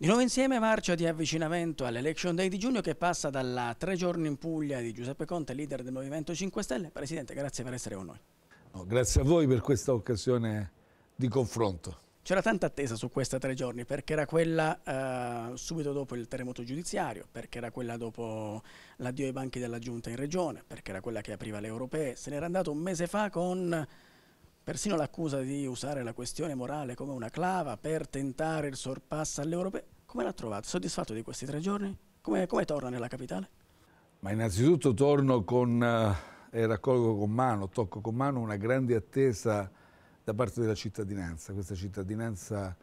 Di nuovo insieme marcia di avvicinamento all'Election Day di giugno che passa dalla tre giorni in Puglia di Giuseppe Conte, leader del Movimento 5 Stelle. Presidente, grazie per essere con noi. No, grazie a voi per questa occasione di confronto. C'era tanta attesa su questa tre giorni perché era quella eh, subito dopo il terremoto giudiziario, perché era quella dopo l'addio ai banchi della giunta in regione, perché era quella che apriva le europee. Se n'era andato un mese fa con persino l'accusa di usare la questione morale come una clava per tentare il sorpasso alle europee. Come l'ha trovato? Soddisfatto di questi tre giorni? Come, come torna nella capitale? Ma innanzitutto torno con, eh, e raccolgo con mano, tocco con mano una grande attesa da parte della cittadinanza. Questa cittadinanza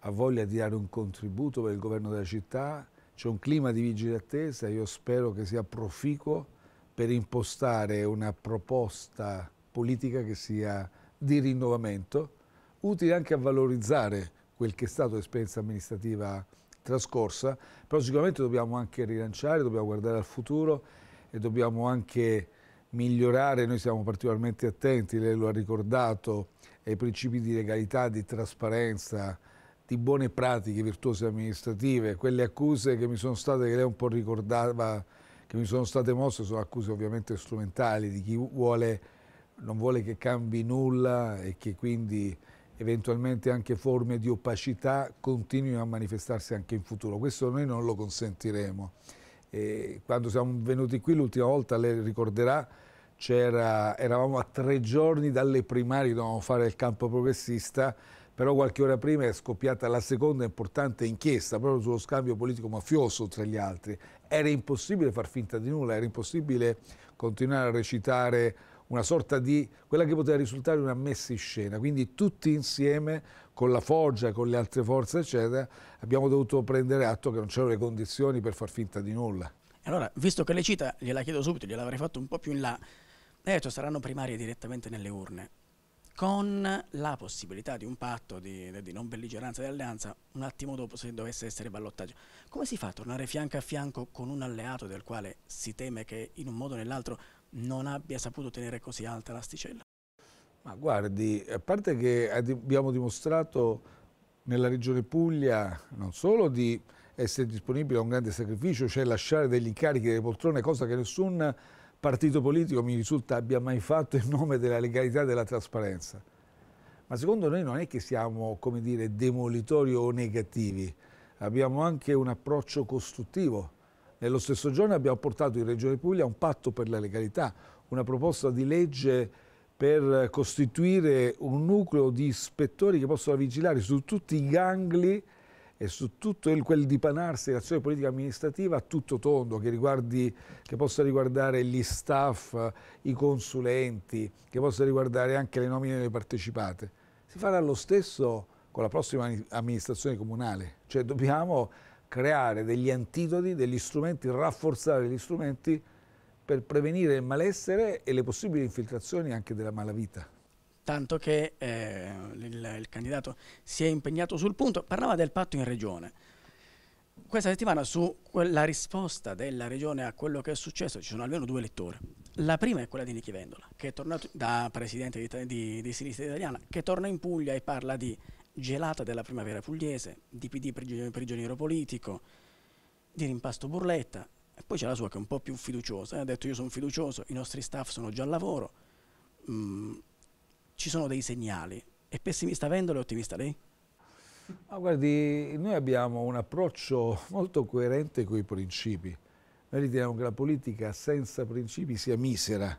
ha voglia di dare un contributo per il governo della città, c'è un clima di vigile attesa, io spero che sia proficuo per impostare una proposta politica che sia di rinnovamento, utile anche a valorizzare quel che è stato l'esperienza amministrativa trascorsa, però sicuramente dobbiamo anche rilanciare, dobbiamo guardare al futuro e dobbiamo anche migliorare, noi siamo particolarmente attenti, lei lo ha ricordato, ai principi di legalità, di trasparenza, di buone pratiche virtuose amministrative, quelle accuse che mi sono state, che lei un po' ricordava, che mi sono state mosse, sono accuse ovviamente strumentali di chi vuole, non vuole che cambi nulla e che quindi eventualmente anche forme di opacità continuino a manifestarsi anche in futuro. Questo noi non lo consentiremo. E quando siamo venuti qui l'ultima volta, lei ricorderà, eravamo a tre giorni dalle primarie, dovevamo fare il campo progressista, però qualche ora prima è scoppiata la seconda importante inchiesta proprio sullo scambio politico-mafioso tra gli altri. Era impossibile far finta di nulla, era impossibile continuare a recitare una sorta di quella che poteva risultare una messa in scena. Quindi tutti insieme, con la Foggia, con le altre forze, eccetera, abbiamo dovuto prendere atto che non c'erano le condizioni per far finta di nulla. Allora, visto che le cita, gliela chiedo subito, gliel'avrei fatto un po' più in là, Lei eh, cioè saranno primarie direttamente nelle urne. Con la possibilità di un patto di, di non belligeranza di alleanza un attimo dopo se dovesse essere ballottaggio, come si fa a tornare fianco a fianco con un alleato del quale si teme che in un modo o nell'altro non abbia saputo tenere così alta l'asticella? Ma guardi, a parte che abbiamo dimostrato nella regione Puglia non solo di essere disponibili a un grande sacrificio, cioè lasciare degli incarichi delle poltrone, cosa che nessun partito politico mi risulta abbia mai fatto in nome della legalità e della trasparenza. Ma secondo noi non è che siamo, come dire, demolitori o negativi, abbiamo anche un approccio costruttivo nello stesso giorno abbiamo portato in Regione Puglia un patto per la legalità, una proposta di legge per costituire un nucleo di ispettori che possono vigilare su tutti i gangli e su tutto il, quel dipanarsi dell'azione politica amministrativa a tutto tondo, che, riguardi, che, possa riguardare gli staff, i consulenti, che possa riguardare anche le nomine delle partecipate. Si farà lo stesso con la prossima amministrazione comunale, cioè dobbiamo creare degli antidoti, degli strumenti, rafforzare gli strumenti per prevenire il malessere e le possibili infiltrazioni anche della malavita. Tanto che eh, il, il candidato si è impegnato sul punto, parlava del patto in regione. Questa settimana sulla risposta della regione a quello che è successo ci sono almeno due lettori. La prima è quella di Nichi Vendola, che è tornato da presidente di, di, di Sinistra Italiana, che torna in Puglia e parla di gelata della primavera pugliese, di PD prigioniero politico, di rimpasto burletta, e poi c'è la sua che è un po' più fiduciosa, eh, ha detto io sono fiducioso, i nostri staff sono già al lavoro, mm, ci sono dei segnali. È pessimista Vendola e ottimista lei? Ma guardi, noi abbiamo un approccio molto coerente con i principi. Noi riteniamo che la politica senza principi sia misera,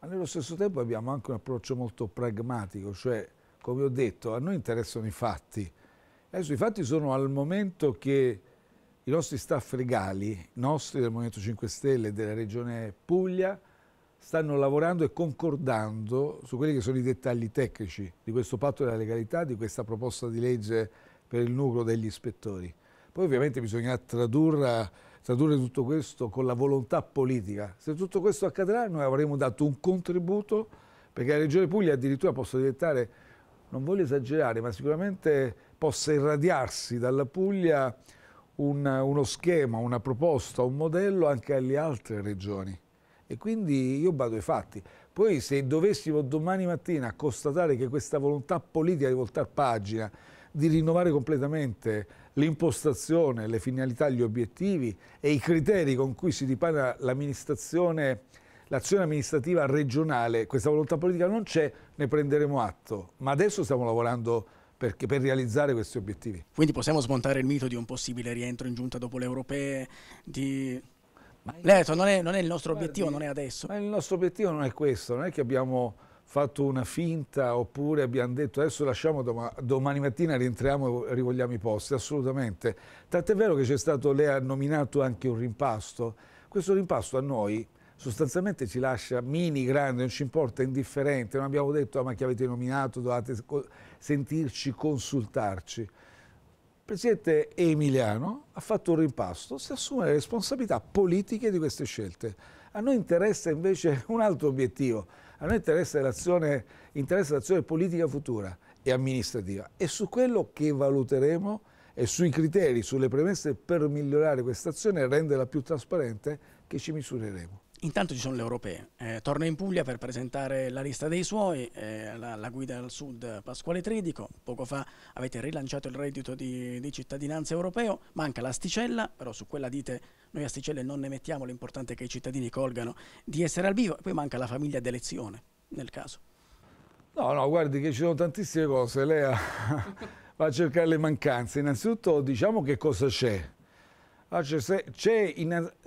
ma nello stesso tempo abbiamo anche un approccio molto pragmatico, cioè come ho detto, a noi interessano i fatti. Adesso i fatti sono al momento che i nostri staff legali, nostri del Movimento 5 Stelle e della Regione Puglia, stanno lavorando e concordando su quelli che sono i dettagli tecnici di questo patto della legalità, di questa proposta di legge per il nucleo degli ispettori. Poi ovviamente bisognerà tradurre, tradurre tutto questo con la volontà politica. Se tutto questo accadrà noi avremo dato un contributo perché la Regione Puglia addirittura possa diventare non voglio esagerare, ma sicuramente possa irradiarsi dalla Puglia un, uno schema, una proposta, un modello anche alle altre regioni. E quindi io vado ai fatti. Poi se dovessimo domani mattina constatare che questa volontà politica di voltare pagina, di rinnovare completamente l'impostazione, le finalità, gli obiettivi e i criteri con cui si dipana l'amministrazione l'azione amministrativa regionale, questa volontà politica non c'è, ne prenderemo atto. Ma adesso stiamo lavorando perché, per realizzare questi obiettivi. Quindi possiamo smontare il mito di un possibile rientro in giunta dopo le europee? Di... Leto, non è, non è il nostro Guardi, obiettivo, non è adesso. Ma il nostro obiettivo non è questo, non è che abbiamo fatto una finta oppure abbiamo detto adesso lasciamo doma domani mattina rientriamo e rivogliamo i posti, assolutamente. Tant'è vero che c'è stato, lei ha nominato anche un rimpasto, questo rimpasto a noi sostanzialmente ci lascia mini, grande, non ci importa, indifferente, non abbiamo detto ah, ma chi avete nominato, dovete sentirci, consultarci. Il presidente Emiliano ha fatto un rimpasto, si assume le responsabilità politiche di queste scelte. A noi interessa invece un altro obiettivo, a noi interessa l'azione, politica futura e amministrativa e su quello che valuteremo e sui criteri, sulle premesse per migliorare questa azione e renderla più trasparente che ci misureremo. Intanto ci sono le europee. Eh, torna in Puglia per presentare la lista dei suoi, eh, la, la, guida al sud Pasquale Tridico. Poco fa avete rilanciato il reddito di, di cittadinanza europeo, manca l'asticella, però su quella dite noi asticelle non ne mettiamo, l'importante è che i cittadini colgano di essere al vivo. E poi manca la famiglia d'elezione, nel caso. No, no, guardi che ci sono tantissime cose. Lei va a cercare le mancanze. Innanzitutto diciamo che cosa c'è. c'è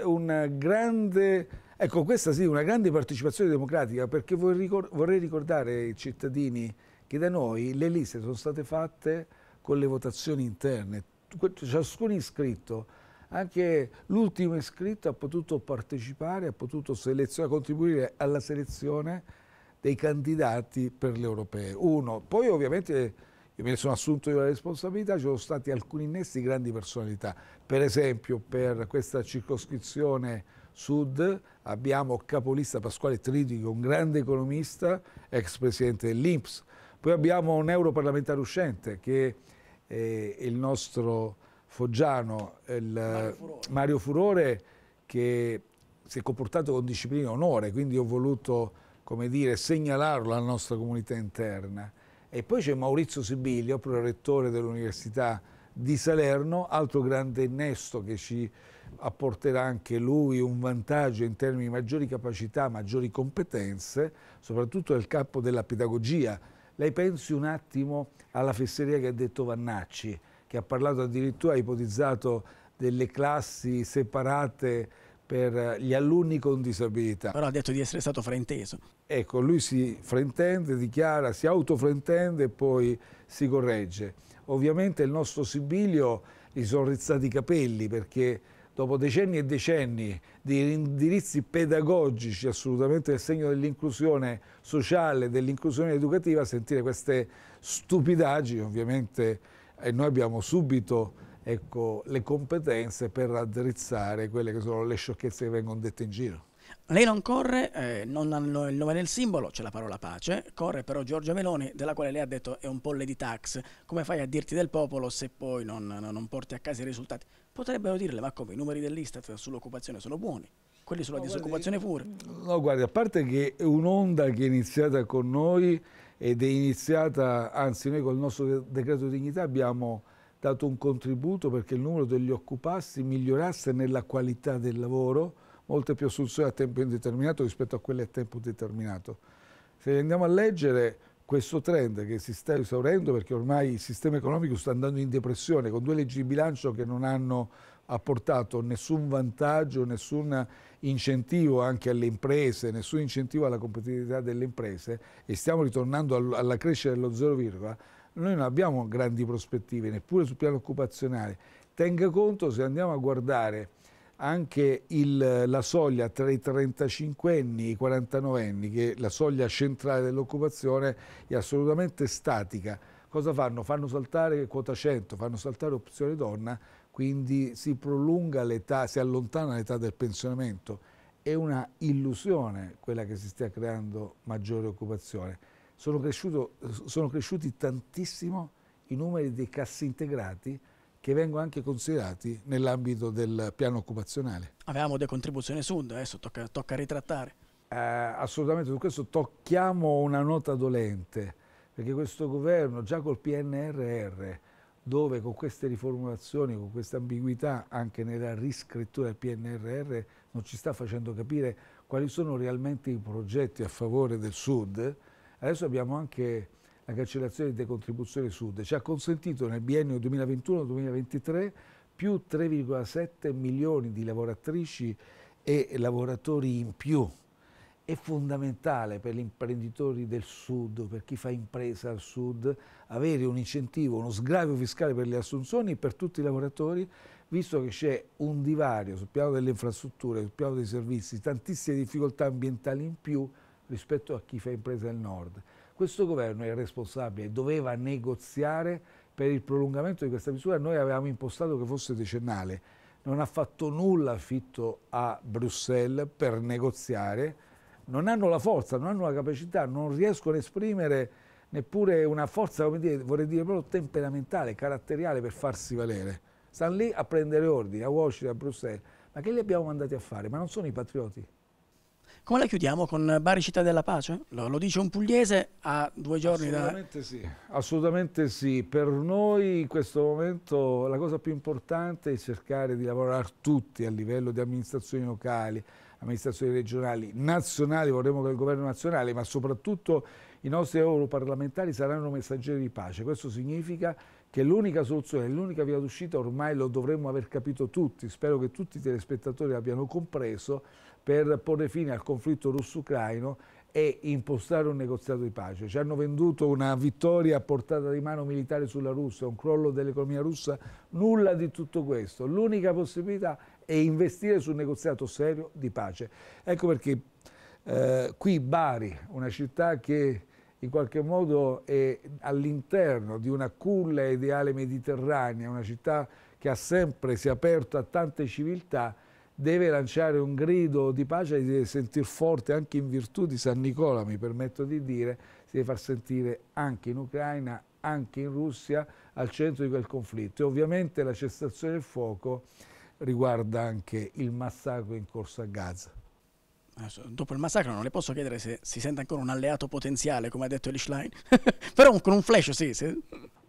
un grande Ecco, questa sì, una grande partecipazione democratica, perché vorrei ricordare ai cittadini che da noi le liste sono state fatte con le votazioni interne. Ciascun iscritto, anche l'ultimo iscritto, ha potuto partecipare, ha potuto contribuire alla selezione dei candidati per le europee. Uno, poi ovviamente io me ne sono assunto io la responsabilità, ci sono stati alcuni innesti di grandi personalità, per esempio per questa circoscrizione Sud abbiamo capolista Pasquale Tridico, un grande economista, ex presidente dell'Inps. Poi abbiamo un europarlamentare uscente che è il nostro foggiano, il Mario, Furore. Mario Furore, che si è comportato con disciplina e onore, quindi ho voluto come dire, segnalarlo alla nostra comunità interna. E poi c'è Maurizio Sibilio, prorettore dell'Università di Salerno, altro grande innesto che ci apporterà anche lui un vantaggio in termini di maggiori capacità, maggiori competenze, soprattutto nel campo della pedagogia. Lei pensi un attimo alla fesseria che ha detto Vannacci, che ha parlato addirittura, ha ipotizzato delle classi separate per gli alunni con disabilità. Però ha detto di essere stato frainteso ecco, lui si fraintende, dichiara, si autofraintende e poi si corregge. Ovviamente il nostro Sibilio gli sono rizzati i capelli perché dopo decenni e decenni di indirizzi pedagogici assolutamente nel segno dell'inclusione sociale, dell'inclusione educativa, sentire queste stupidaggini ovviamente eh, noi abbiamo subito ecco, le competenze per raddrizzare quelle che sono le sciocchezze che vengono dette in giro. Lei non corre, eh, non hanno il nome del simbolo, c'è la parola pace, corre però Giorgia Meloni, della quale lei ha detto è un polle di tax, come fai a dirti del popolo se poi non, non porti a casa i risultati? Potrebbero dirle, ma come i numeri dell'Istat sull'occupazione sono buoni, quelli sulla no, disoccupazione guardi, pure. No, guardi, a parte che è un'onda che è iniziata con noi ed è iniziata, anzi noi col nostro decreto di dignità abbiamo dato un contributo perché il numero degli occupati migliorasse nella qualità del lavoro, molte più assunzioni a tempo indeterminato rispetto a quelle a tempo determinato. Se andiamo a leggere questo trend che si sta esaurendo perché ormai il sistema economico sta andando in depressione con due leggi di bilancio che non hanno apportato nessun vantaggio, nessun incentivo anche alle imprese, nessun incentivo alla competitività delle imprese e stiamo ritornando alla crescita dello 0, noi non abbiamo grandi prospettive neppure sul piano occupazionale. Tenga conto se andiamo a guardare anche il, la soglia tra i 35 anni e i 49 anni, che è la soglia centrale dell'occupazione, è assolutamente statica. Cosa fanno? Fanno saltare quota 100, fanno saltare opzione donna, quindi si prolunga l'età, si allontana l'età del pensionamento. È una illusione quella che si stia creando maggiore occupazione. sono, sono cresciuti tantissimo i numeri dei cassi integrati, che vengono anche considerati nell'ambito del piano occupazionale. Avevamo decontribuzione sud, adesso tocca, tocca ritrattare. Eh, assolutamente, su questo tocchiamo una nota dolente, perché questo governo già col PNRR, dove con queste riformulazioni, con questa ambiguità anche nella riscrittura del PNRR, non ci sta facendo capire quali sono realmente i progetti a favore del sud, adesso abbiamo anche la cancellazione di decontribuzione sud, ci ha consentito nel biennio 2021-2023 più 3,7 milioni di lavoratrici e lavoratori in più. È fondamentale per gli imprenditori del sud, per chi fa impresa al sud, avere un incentivo, uno sgravio fiscale per le assunzioni e per tutti i lavoratori, visto che c'è un divario sul piano delle infrastrutture, sul piano dei servizi, tantissime difficoltà ambientali in più rispetto a chi fa impresa al nord. Questo governo è responsabile, doveva negoziare per il prolungamento di questa misura, noi avevamo impostato che fosse decennale, non ha fatto nulla affitto a Bruxelles per negoziare, non hanno la forza, non hanno la capacità, non riescono a esprimere neppure una forza, dire, vorrei dire proprio temperamentale, caratteriale per farsi valere. Stanno lì a prendere ordini, a Washington, a Bruxelles. Ma che li abbiamo mandati a fare? Ma non sono i patrioti? Come la chiudiamo? Con Bari Città della Pace? Lo, lo dice un pugliese a due giorni assolutamente da... Sì, assolutamente sì. Per noi in questo momento la cosa più importante è cercare di lavorare tutti a livello di amministrazioni locali, amministrazioni regionali, nazionali, vorremmo che il governo nazionale, ma soprattutto i nostri europarlamentari saranno messaggeri di pace. Questo significa che l'unica soluzione, l'unica via d'uscita ormai lo dovremmo aver capito tutti, spero che tutti i telespettatori abbiano compreso, per porre fine al conflitto russo-ucraino e impostare un negoziato di pace. Ci hanno venduto una vittoria a portata di mano militare sulla Russia, un crollo dell'economia russa, nulla di tutto questo. L'unica possibilità è investire su un negoziato serio di pace. Ecco perché eh, qui Bari, una città che in qualche modo è all'interno di una culla ideale mediterranea, una città che ha sempre si è aperta a tante civiltà, deve lanciare un grido di pace e si deve sentir forte anche in virtù di San Nicola, mi permetto di dire, si deve far sentire anche in Ucraina, anche in Russia, al centro di quel conflitto. E ovviamente la cessazione del fuoco riguarda anche il massacro in corso a Gaza dopo il massacro non le posso chiedere se si sente ancora un alleato potenziale, come ha detto Elish Line, però con un flash sì. Se...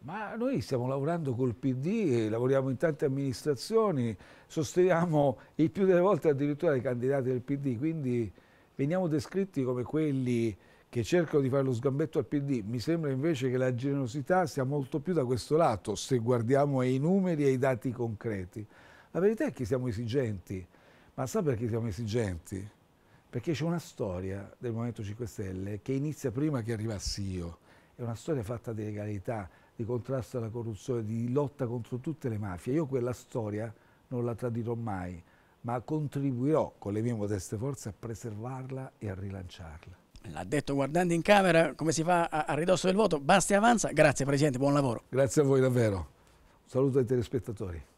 Ma noi stiamo lavorando col PD, lavoriamo in tante amministrazioni, sosteniamo il più delle volte addirittura i candidati del PD, quindi veniamo descritti come quelli che cercano di fare lo sgambetto al PD. Mi sembra invece che la generosità sia molto più da questo lato, se guardiamo ai numeri e ai dati concreti. La verità è che siamo esigenti, ma sa perché siamo esigenti? perché c'è una storia del Movimento 5 Stelle che inizia prima che arrivassi io, è una storia fatta di legalità, di contrasto alla corruzione, di lotta contro tutte le mafie. Io quella storia non la tradirò mai, ma contribuirò con le mie modeste forze a preservarla e a rilanciarla. L'ha detto guardando in camera come si fa a, ridosso del voto, basta e avanza. Grazie Presidente, buon lavoro. Grazie a voi davvero. Un saluto ai telespettatori.